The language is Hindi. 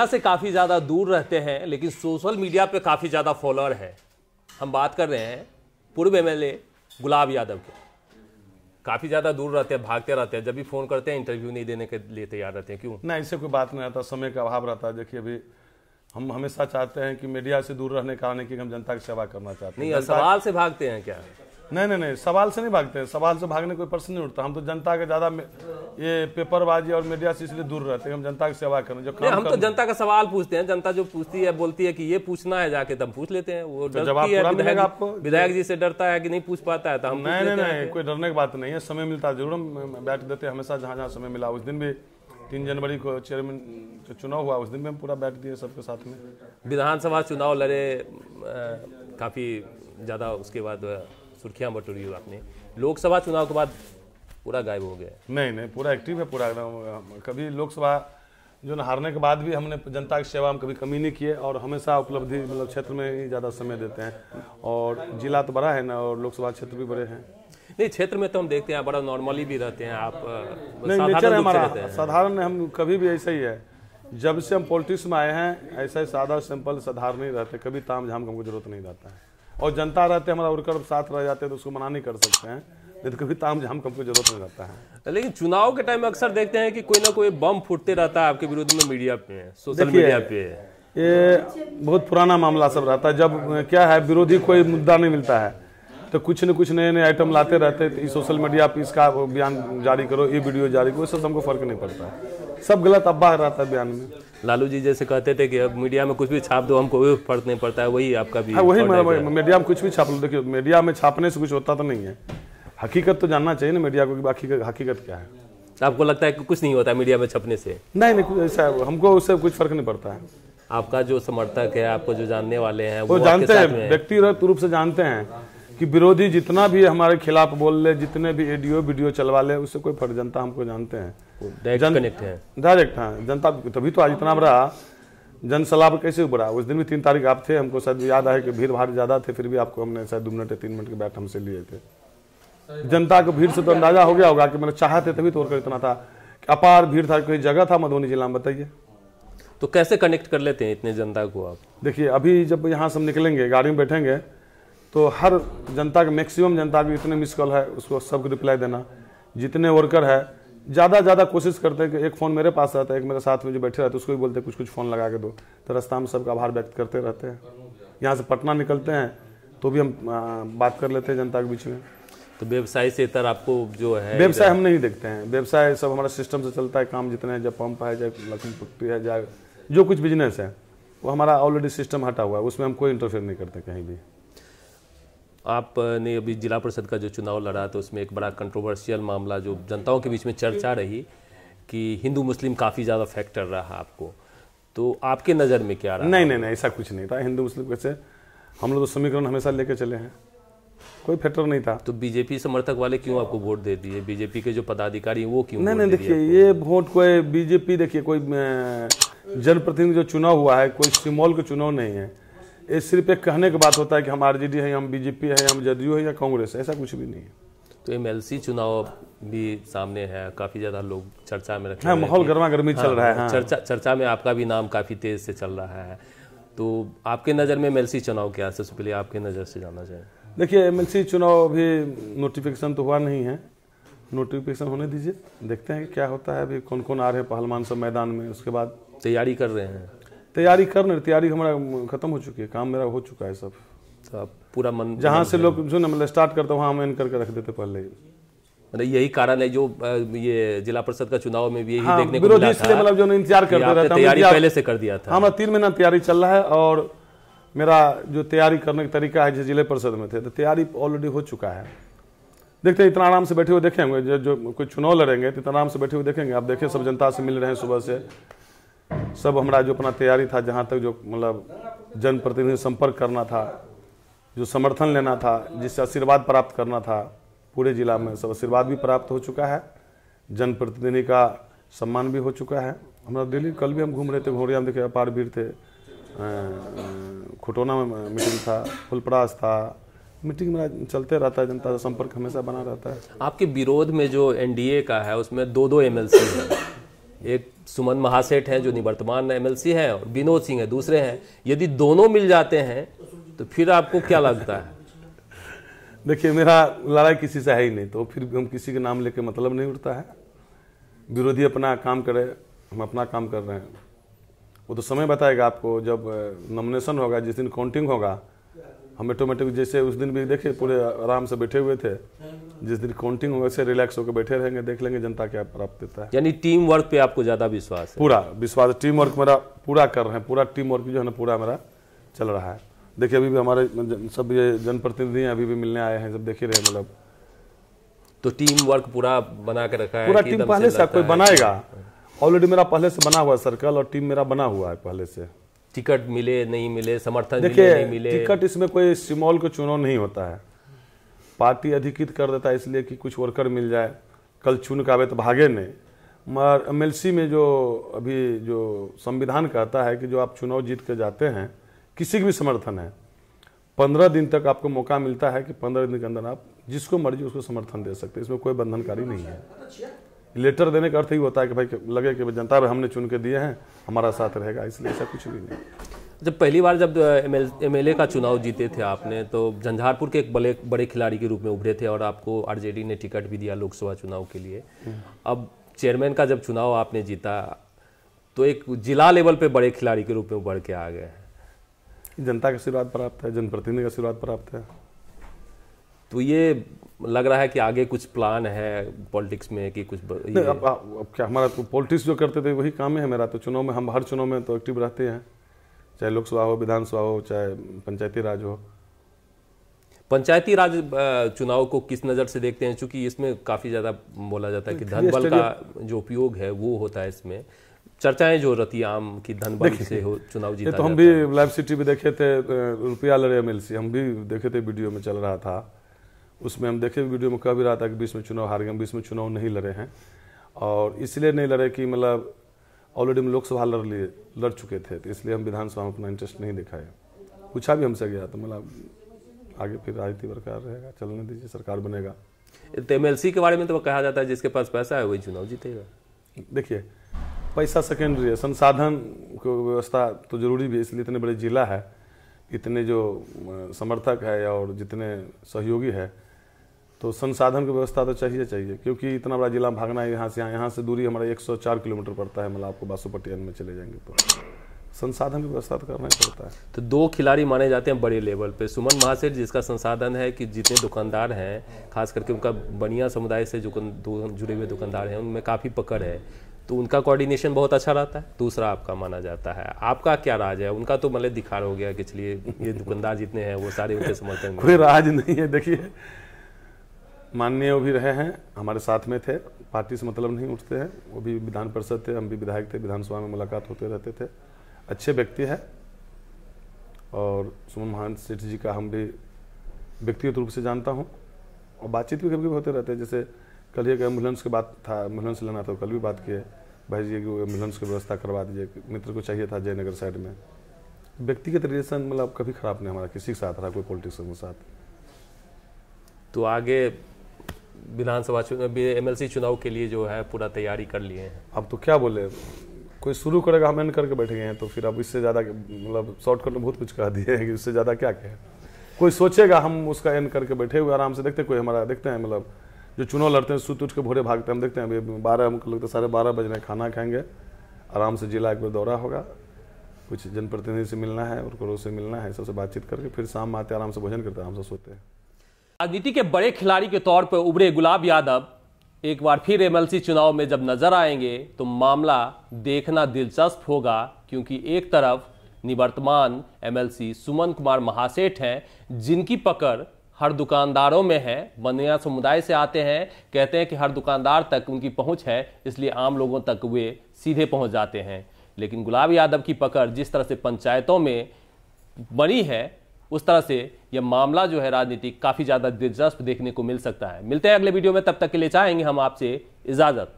मीडिया से काफ़ी ज़्यादा दूर रहते हैं लेकिन सोशल मीडिया पे काफ़ी ज़्यादा फॉलोअर है हम बात कर रहे हैं पूर्व एम गुलाब यादव के काफ़ी ज़्यादा दूर रहते हैं भागते रहते हैं जब भी फ़ोन करते हैं इंटरव्यू नहीं देने के लिए तैयार रहते हैं क्यों ना इससे कोई बात नहीं आता समय का अभाव रहता है देखिए अभी हम हमेशा चाहते हैं कि मीडिया से दूर रहने का की हम जनता की सेवा करना चाहते हैं नहीं सवाल से भागते हैं क्या नहीं नहीं नहीं सवाल से नहीं भागते हैं सवाल से भागने कोई प्रश्न नहीं उठता हम तो जनता के ज्यादा ये पेपरबाजी और मीडिया से इसलिए दूर रहते हैं हम जनता की सेवा करें जो काम हम तो जनता का सवाल पूछते हैं जनता जो पूछती है बोलती है कि ये पूछना है जाके तब पूछ लेते हैं वो तो जवाब है विधायक आपको विधायक जी से डरता है कि नहीं पूछ पाता है तो हम नहीं नहीं कोई डरने की बात नहीं है समय मिलता जरूर हम बैठ देते हैं हमेशा जहाँ जहाँ समय मिला उस दिन भी तीन जनवरी को चेयरमैन जो चुनाव हुआ उस दिन भी हम पूरा बैठ दिए सबके साथ में विधानसभा चुनाव लड़े काफ़ी ज़्यादा उसके बाद सुर्खियाँ बटोरी हुई आपने लोकसभा चुनाव के बाद पूरा गायब हो गया नहीं नहीं पूरा एक्टिव है पूरा कभी लोकसभा जो ना हारने के बाद भी हमने जनता की सेवा में कभी कमी नहीं की है और हमेशा उपलब्धि मतलब क्षेत्र में ही ज़्यादा समय देते हैं और जिला तो बड़ा है ना और लोकसभा क्षेत्र भी बड़े हैं नहीं क्षेत्र में तो हम देखते हैं बड़ा नॉर्मली भी रहते हैं आप नहीं नेचर हमारा साधारण हम कभी भी ऐसा ही है जब से हम पॉलिटिक्स में आए हैं ऐसा ही सादा सिंपल साधारण ही रहते कभी ताम झाम का हमको जरूरत नहीं रहता है और जनता रहते हमारा उड़कर साथ रह जाते हैं तो उसको मना नहीं कर सकते हैं नहीं तो कभी ताम झाम को जरूरत नहीं रहता है लेकिन चुनाव के टाइम अक्सर देखते हैं कि कोई ना कोई बम फूटते रहता है आपके विरोध में मीडिया पे सोशल मीडिया पे ये बहुत पुराना मामला सब रहता है जब क्या है विरोधी कोई मुद्दा नहीं मिलता है तो कुछ न कुछ नए नए आइटम लाते रहते तो सोशल मीडिया आप इसका बयान जारी करो ये वीडियो जारी करो इससे हमको फर्क नहीं पड़ता है सब गलत अब्बा रहता है बयान में लालू जी जैसे कहते थे कि अब मीडिया में कुछ भी छाप दो हमको वही फर्क नहीं पड़ता है वही आपका भी हाँ, वही मीडिया में कुछ भी छाप लो देखिए मीडिया में छापने से कुछ होता तो नहीं है हकीकत तो जानना चाहिए ना मीडिया को कि हकीकत हकीकत क्या है तो आपको लगता है कि कुछ नहीं होता है मीडिया में छपने से नहीं नहीं कुछ ऐसा हमको उससे कुछ फर्क नहीं पड़ता है आपका जो समर्थक है आपको जो जानने वाले हैं वो, वो जानते हैं व्यक्तिगत रूप से जानते हैं कि विरोधी जितना भी हमारे खिलाफ बोल ले जितने भी एडियो वीडियो चलवा ले उससे कोई फर्क जनता हमको जानते हैं डायरेक्ट है डायरेक्ट है जनता तभी तो आज इतना बड़ा जन सलाब कैसे उभरा उस दिन भी तीन तारीख आप थे हमको शायद याद आया कि भीड़ भाड़ ज़्यादा थे फिर भी आपको हमने शायद दो मिनट या तीन मिनट के बैठ हमसे लिए थे जनता को भीड़ से तो अंदाजा हो गया होगा कि मैंने चाहते तभी तोड़कर इतना था अपार भीड़ था कोई जगह था मधुबनी जिला में बताइए तो कैसे कनेक्ट कर लेते हैं इतने जनता को आप देखिए अभी जब यहाँ से हम निकलेंगे गाड़ी में बैठेंगे तो हर जनता के मैक्सिमम जनता को इतने मिस कॉल है उसको सबको रिप्लाई देना जितने वर्कर है ज़्यादा ज़्यादा कोशिश करते हैं कि एक फ़ोन मेरे पास रहता है एक मेरे साथ में जो बैठे रहते हैं उसको भी बोलते हैं कुछ कुछ फ़ोन लगा के दो तो रास्ता में सबका आभार व्यक्त करते रहते हैं यहाँ से पटना निकलते हैं तो भी हम बात कर लेते हैं जनता के बीच में तो व्यवसाय से इतर आपको जो है व्यवसाय हम नहीं देखते हैं व्यवसाय सब हमारा सिस्टम से चलता है काम जितने जब पंप है चाहे लक्ष्मी फैक्ट्री है चाहे जो कुछ बिजनेस है वो हमारा ऑलरेडी सिस्टम हटा हुआ है उसमें हम कोई इंटरफेयर नहीं करते कहीं भी आपने अभी जिला परिषद का जो चुनाव लड़ा तो उसमें एक बड़ा कंट्रोवर्शियल मामला जो जनताओं के बीच में चर्चा रही कि हिंदू मुस्लिम काफ़ी ज़्यादा फैक्टर रहा आपको तो आपके नज़र में क्या रहा नहीं नहीं नहीं ऐसा कुछ नहीं था हिंदू मुस्लिम कैसे हम लोग तो समीकरण हमेशा लेके चले हैं कोई फैक्टर नहीं था तो बीजेपी समर्थक वाले क्यों आपको वोट दे दिए बीजेपी के जो पदाधिकारी वो क्यों नहीं नहीं देखिए ये वोट कोई बीजेपी देखिए कोई जनप्रतिनिधि जो चुनाव हुआ है कोई सिमोल का चुनाव नहीं है ये सिर्फ एक कहने की बात होता है कि हम आरजेडी है हम बीजेपी है हम जदयू है या कांग्रेस है ऐसा कुछ भी नहीं है तो एमएलसी चुनाव भी सामने है काफी ज्यादा लोग चर्चा में रखे हाँ, हैं माहौल गर्मा गर्मी चल हाँ, रहा है हाँ। चर्चा चर्चा में आपका भी नाम काफी तेज से चल रहा है तो आपके नज़र में एमएलसी चुनाव क्या सबसे पहले आपके नज़र से जाना चाहिए देखिए एमएलसी चुनाव अभी नोटिफिकेशन तो हुआ नहीं है नोटिफिकेशन होने दीजिए देखते हैं क्या होता है अभी कौन कौन आ रहे हैं पहलवान सब मैदान में उसके बाद तैयारी कर रहे हैं तैयारी कर रहे तैयारी हमारा खत्म हो चुकी है काम मेरा हो चुका है सब तो पूरा मन जहाँ से लोग जो ना मतलब स्टार्ट हैं वहाँ हम एन करके रख देते पहले ही मतलब यही कारण है जो ये जिला परिषद का चुनाव में भी यही हाँ, देखने को मिला था। मतलब जो इंतजार करते रहता तैयारी पहले से कर दिया था हाँ, हमारा तीन महीना तैयारी चल रहा है और मेरा जो तैयारी करने का तरीका है जिस जिले परिषद में थे तो तैयारी ऑलरेडी हो चुका है देखते इतना आराम से बैठे हुए देखेंगे जो, जो कोई चुनाव लड़ेंगे तो इतना आराम से बैठे हुए देखेंगे आप देखें सब जनता से मिल रहे हैं सुबह से सब हमारा जो अपना तैयारी था जहाँ तक जो मतलब जनप्रतिनिधि संपर्क करना था जो समर्थन लेना था जिससे आशीर्वाद प्राप्त करना था पूरे जिला में सब आशीर्वाद भी प्राप्त हो चुका है जनप्रतिनिधि का सम्मान भी हो चुका है हमारा दिल्ली कल भी हम घूम रहे थे घोड़िया में देखे अपार भीड़ थे खुटोना में मीटिंग था फुलपरास था मीटिंग में चलते रहता है जनता का संपर्क हमेशा बना रहता है आपके विरोध में जो एनडीए का है उसमें दो दो एम हैं एक सुमन महासेठ हैं जो निवर्तमान एमएलसी हैं और विनोद सिंह है दूसरे हैं यदि दोनों मिल जाते हैं तो फिर आपको क्या लगता है देखिए मेरा लड़ाई किसी से है ही नहीं तो फिर हम किसी के नाम लेके मतलब नहीं उठता है विरोधी अपना काम करे हम अपना काम कर रहे हैं वो तो समय बताएगा आपको जब नॉमिनेशन होगा जिस दिन काउंटिंग होगा हम ऑटोमेटिक जैसे उस दिन भी देखे पूरे आराम से बैठे हुए थे जिस दिन काउंटिंग होगा वैसे रिलैक्स होकर बैठे रहेंगे देख लेंगे जनता क्या प्राप्त देता है यानी टीम वर्क पे आपको ज़्यादा विश्वास है पूरा विश्वास टीम वर्क मेरा पूरा कर रहे हैं पूरा टीम वर्क जो है ना पूरा मेरा चल रहा है देखिए अभी भी हमारे सब ये जनप्रतिनिधि अभी भी मिलने आए हैं सब देख ही रहे मतलब तो टीम वर्क पूरा बना के रखा है पूरा टीम पहले से कोई बनाएगा ऑलरेडी मेरा पहले से बना हुआ है सर्कल और टीम मेरा बना हुआ है पहले से टिकट मिले नहीं मिले समर्थन मिले मिले टिकट इसमें कोई सिमॉल को चुनाव नहीं होता है पार्टी अधिकृत कर देता है इसलिए कि कुछ वर्कर मिल जाए कल चुन के आवे तो भागे नहीं मगर एम में जो अभी जो संविधान कहता है कि जो आप चुनाव जीत के जाते हैं किसी के भी समर्थन है पंद्रह दिन तक आपको मौका मिलता है कि पंद्रह दिन के अंदर आप जिसको मर्जी उसको समर्थन दे सकते हैं इसमें कोई बंधनकारी नहीं है लेटर देने का अर्थ ही होता है कि भाई लगे कि जनता हमने चुन के दिए हैं हमारा साथ रहेगा इसलिए ऐसा कुछ भी नहीं जब पहली बार जब एम एल का चुनाव जीते थे आपने तो झंझारपुर के एक बड़े बड़े खिलाड़ी के रूप में उभरे थे और आपको आरजेडी ने टिकट भी दिया लोकसभा चुनाव के लिए हम्म। अब चेयरमैन का जब चुनाव आपने जीता तो एक जिला लेवल पे बड़े खिलाड़ी के रूप में उभर के आ गए हैं जनता का आशीर्वाद प्राप्त है जनप्रतिनिधि का आशीर्वाद प्राप्त है तो ये लग रहा है कि आगे कुछ प्लान है पॉलिटिक्स में कि कुछ ब... नहीं, अब, अब, क्या हमारा तो पॉलिटिक्स जो करते थे वही काम है मेरा तो चुनाव में हम हर चुनाव में तो एक्टिव रहते हैं चाहे लोकसभा हो विधानसभा हो चाहे पंचायती राज हो पंचायती राज चुनाव को किस नज़र से देखते हैं चूंकि इसमें काफ़ी ज़्यादा बोला जाता है कि धन बल का जो उपयोग है वो होता है इसमें चर्चाएं जो रहती आम की धन बल से हो चुनाव तो जीता तो हम भी लाइव सिटी भी देखे थे रुपया लड़े एम हम भी देखे थे वीडियो में चल रहा था उसमें हम देखे वीडियो में कह भी रहा था कि बीस में चुनाव हार गए बीस में चुनाव नहीं लड़े हैं और इसलिए नहीं लड़े कि मतलब ऑलरेडी हम लोकसभा लड़ लिए लड़ चुके थे तो इसलिए हम विधानसभा में अपना इंटरेस्ट नहीं दिखाए पूछा भी हमसे गया तो मतलब आगे फिर राजनीति बरकरार रहेगा चलने दीजिए सरकार बनेगा तो एम के बारे में तो कहा जाता है जिसके पास पैसा है वही चुनाव जीतेगा देखिए पैसा सेकेंडरी है संसाधन को व्यवस्था तो जरूरी भी है इसलिए इतने बड़े जिला है इतने जो समर्थक है और जितने सहयोगी है तो संसाधन की व्यवस्था तो चाहिए चाहिए क्योंकि इतना बड़ा जिला भागना है यहाँ से यहाँ यहाँ से दूरी हमारा 104 किलोमीटर पड़ता है मतलब आपको बासुपटियान में चले जाएंगे तो संसाधन की व्यवस्था तो करना ही पड़ता है तो दो खिलाड़ी माने जाते हैं बड़े लेवल पे सुमन महासेठ जिसका संसाधन है कि जितने दुकानदार हैं खास करके उनका बनिया समुदाय से जो जुड़े हुए दुकानदार हैं उनमें काफ़ी पकड़ है तो उनका कोऑर्डिनेशन बहुत अच्छा रहता है दूसरा आपका माना जाता है आपका क्या राज है उनका तो मतलब दिखार हो गया कि चलिए ये दुकानदार जितने हैं वो सारे उनके समर्थन कोई राज नहीं है देखिए माननीय भी रहे हैं हमारे साथ में थे पार्टी से मतलब नहीं उठते हैं वो भी विधान परिषद थे हम भी विधायक थे विधानसभा में मुलाकात होते रहते थे अच्छे व्यक्ति है और सुमन महान सेठ जी का हम भी व्यक्तिगत रूप से जानता हूँ और बातचीत भी कभी कभी होते रहते हैं जैसे कल एक एम्बुलेंस की बात था एम्बुलेंस लेना था तो कल भी बात किए भाई जी की एम्बुलेंस की व्यवस्था करवा दीजिए मित्र को चाहिए था जयनगर साइड में व्यक्तिगत रिलेशन मतलब कभी ख़राब नहीं हमारा किसी के साथ रहा कोई पॉलिटिक्स के साथ तो आगे विधानसभा एम चुनाव के लिए जो है पूरा तैयारी कर लिए हैं अब तो क्या बोले कोई शुरू करेगा हम एंड करके बैठ गए हैं तो फिर अब इससे ज़्यादा मतलब शॉर्टकट में बहुत कुछ कह दिए हैं कि इससे ज़्यादा क्या कहें कोई सोचेगा हम उसका एंड करके बैठे हुए आराम से देखते कोई हमारा देखते हैं मतलब जो चुनाव लड़ते हैं सूत उठ के भोरे भागते हैं हम देखते हैं अभी बारह हमको लगता है साढ़े बारह बजे खाना खाएंगे आराम से जिला एक बार दौरा होगा कुछ जनप्रतिनिधि से मिलना है और करो से मिलना है सबसे बातचीत करके फिर शाम आते आराम से भोजन करते हैं आराम से सोते हैं राजनीति के बड़े खिलाड़ी के तौर पर उभरे गुलाब यादव एक बार फिर एमएलसी चुनाव में जब नजर आएंगे तो मामला देखना दिलचस्प होगा क्योंकि एक तरफ निवर्तमान एमएलसी सुमन कुमार महासेठ हैं जिनकी पकड़ हर दुकानदारों में है बनिया समुदाय से आते हैं कहते हैं कि हर दुकानदार तक उनकी पहुंच है इसलिए आम लोगों तक वे सीधे पहुंच जाते हैं लेकिन गुलाब यादव की पकड़ जिस तरह से पंचायतों में बनी है उस तरह से यह मामला जो है राजनीतिक काफ़ी ज़्यादा दिलचस्प देखने को मिल सकता है मिलते हैं अगले वीडियो में तब तक के लिए चाहेंगे हम आपसे इजाज़त